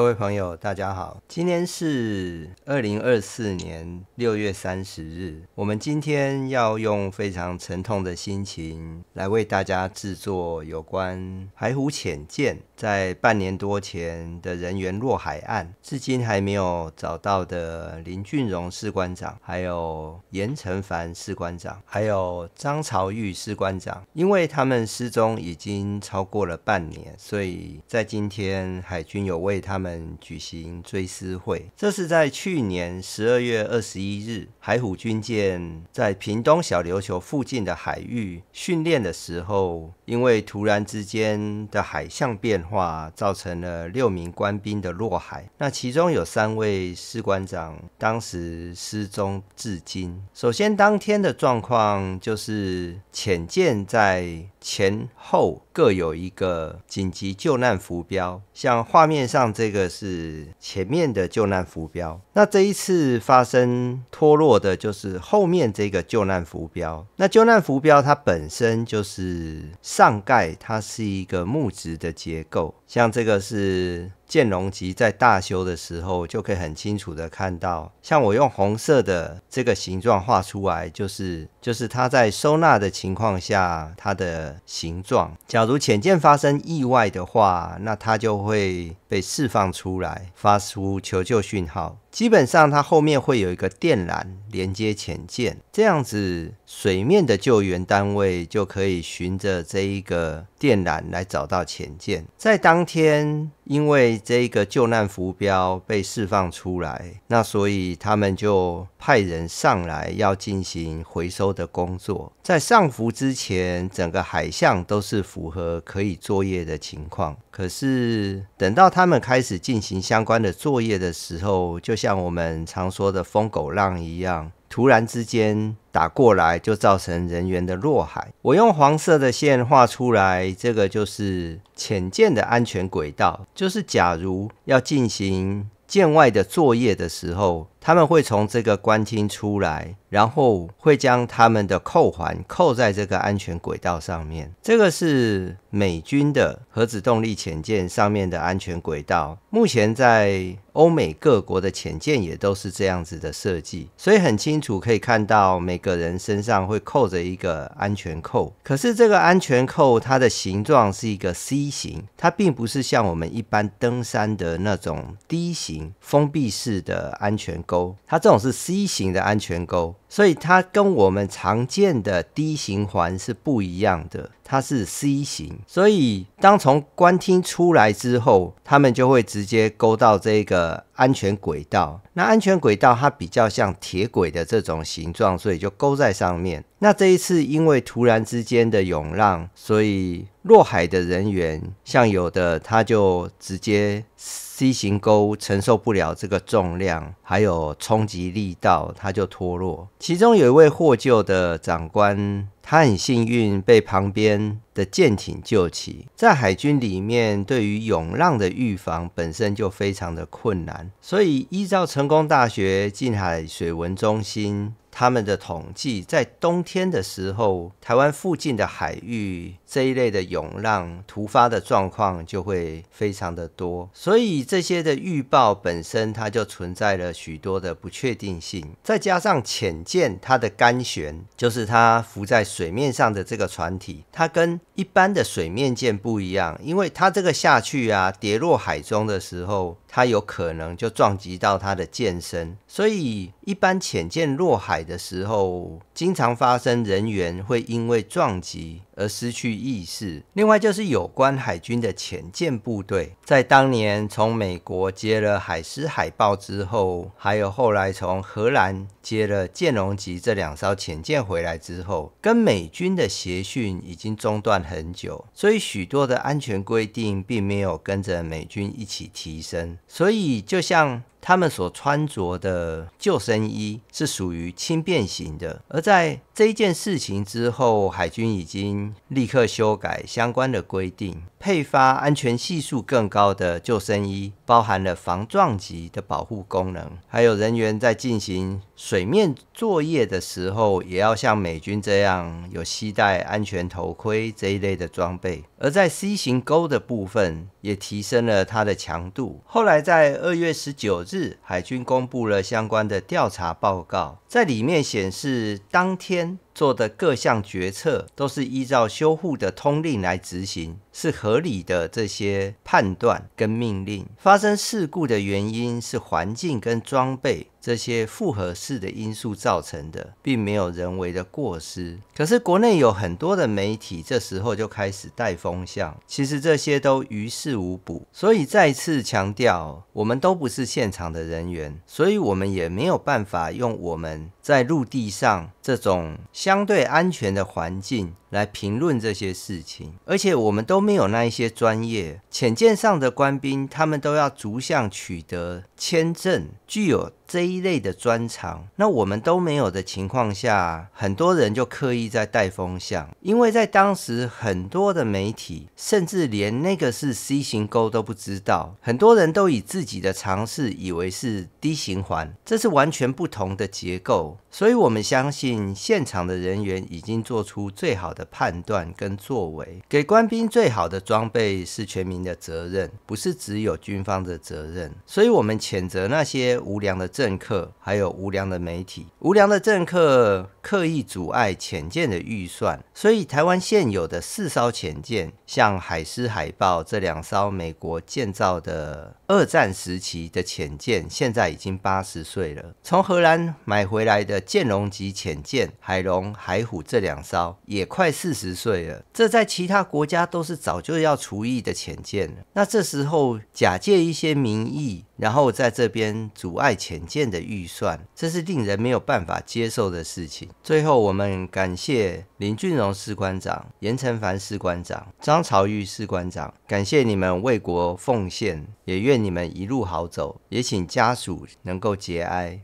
各位朋友，大家好。今天是二零二四年六月三十日。我们今天要用非常沉痛的心情来为大家制作有关海虎潜舰在半年多前的人员落海岸，至今还没有找到的林俊荣士官长，还有严成凡士官长，还有张朝玉士官长。因为他们失踪已经超过了半年，所以在今天海军有为他们。举行追思会。这是在去年十二月二十一日，海虎军舰在屏东小琉球附近的海域训练的时候，因为突然之间的海象变化，造成了六名官兵的落海。那其中有三位士官长当时失踪至今。首先，当天的状况就是浅舰在。前后各有一个紧急救难浮标，像画面上这个是前面的救难浮标。那这一次发生脱落的就是后面这个救难浮标。那救难浮标它本身就是上盖，它是一个木质的结构，像这个是。剑龙级在大修的时候就可以很清楚的看到，像我用红色的这个形状画出来，就是就是它在收纳的情况下它的形状。假如浅见发生意外的话，那它就会被释放出来，发出求救讯号。基本上，它后面会有一个电缆连接潜舰，这样子水面的救援单位就可以循着这一个电缆来找到潜舰。在当天，因为这一个救难浮标被释放出来，那所以他们就派人上来要进行回收的工作。在上浮之前，整个海象都是符合可以作业的情况。可是，等到他们开始进行相关的作业的时候，就像我们常说的“疯狗浪”一样，突然之间打过来，就造成人员的落海。我用黄色的线画出来，这个就是浅舰的安全轨道，就是假如要进行舰外的作业的时候。他们会从这个官厅出来，然后会将他们的扣环扣在这个安全轨道上面。这个是美军的核子动力潜舰上面的安全轨道。目前在欧美各国的潜舰也都是这样子的设计，所以很清楚可以看到每个人身上会扣着一个安全扣。可是这个安全扣它的形状是一个 C 型，它并不是像我们一般登山的那种 D 型封闭式的安全。钩，它这种是 C 型的安全钩。所以它跟我们常见的 D 型环是不一样的，它是 C 型。所以当从官厅出来之后，他们就会直接勾到这个安全轨道。那安全轨道它比较像铁轨的这种形状，所以就勾在上面。那这一次因为突然之间的涌浪，所以落海的人员，像有的他就直接 C 型钩承受不了这个重量，还有冲击力道，它就脱落。其中有一位获救的长官，他很幸运被旁边的舰艇救起。在海军里面，对于涌浪的预防本身就非常的困难，所以依照成功大学近海水文中心。他们的统计，在冬天的时候，台湾附近的海域这一类的涌浪突发的状况就会非常的多，所以这些的预报本身它就存在了许多的不确定性。再加上浅舰它的干舷，就是它浮在水面上的这个船体，它跟一般的水面舰不一样，因为它这个下去啊，跌落海中的时候，它有可能就撞击到它的舰身，所以。一般浅舰落海的时候，经常发生人员会因为撞击。而失去意识。另外，就是有关海军的潜舰部队，在当年从美国接了海狮海豹之后，还有后来从荷兰接了建龙级这两艘潜舰回来之后，跟美军的协训已经中断很久，所以许多的安全规定并没有跟着美军一起提升。所以，就像他们所穿着的救生衣是属于轻便型的。而在这一件事情之后，海军已经。立刻修改相关的规定，配发安全系数更高的救生衣。包含了防撞击的保护功能，还有人员在进行水面作业的时候，也要像美军这样有系带安全头盔这一类的装备。而在 C 型钩的部分，也提升了它的强度。后来在二月十九日，海军公布了相关的调查报告，在里面显示，当天做的各项决策都是依照修护的通令来执行。是合理的这些判断跟命令。发生事故的原因是环境跟装备。这些复合式的因素造成的，并没有人为的过失。可是国内有很多的媒体这时候就开始带风向，其实这些都于事无补。所以再次强调，我们都不是现场的人员，所以我们也没有办法用我们在陆地上这种相对安全的环境来评论这些事情。而且我们都没有那一些专业，浅见上的官兵他们都要逐项取得。签证具有这一类的专长，那我们都没有的情况下，很多人就刻意在带风向，因为在当时很多的媒体，甚至连那个是 C 型钩都不知道，很多人都以自己的尝试以为是 D 型环，这是完全不同的结构，所以我们相信现场的人员已经做出最好的判断跟作为，给官兵最好的装备是全民的责任，不是只有军方的责任，所以我们。谴责那些无良的政客，还有无良的媒体。无良的政客刻意阻碍潜舰的预算，所以台湾现有的四艘潜舰，像海狮、海豹这两艘美国建造的二战时期的潜舰，现在已经八十岁了。从荷兰买回来的建龙级潜舰海龙、海虎这两艘也快四十岁了。这在其他国家都是早就要除役的潜舰了。那这时候假借一些民意。然后在这边阻碍浅见的预算，这是令人没有办法接受的事情。最后，我们感谢林俊荣士官长、严承凡士官长、张朝玉士官长，感谢你们为国奉献，也愿你们一路好走，也请家属能够节哀。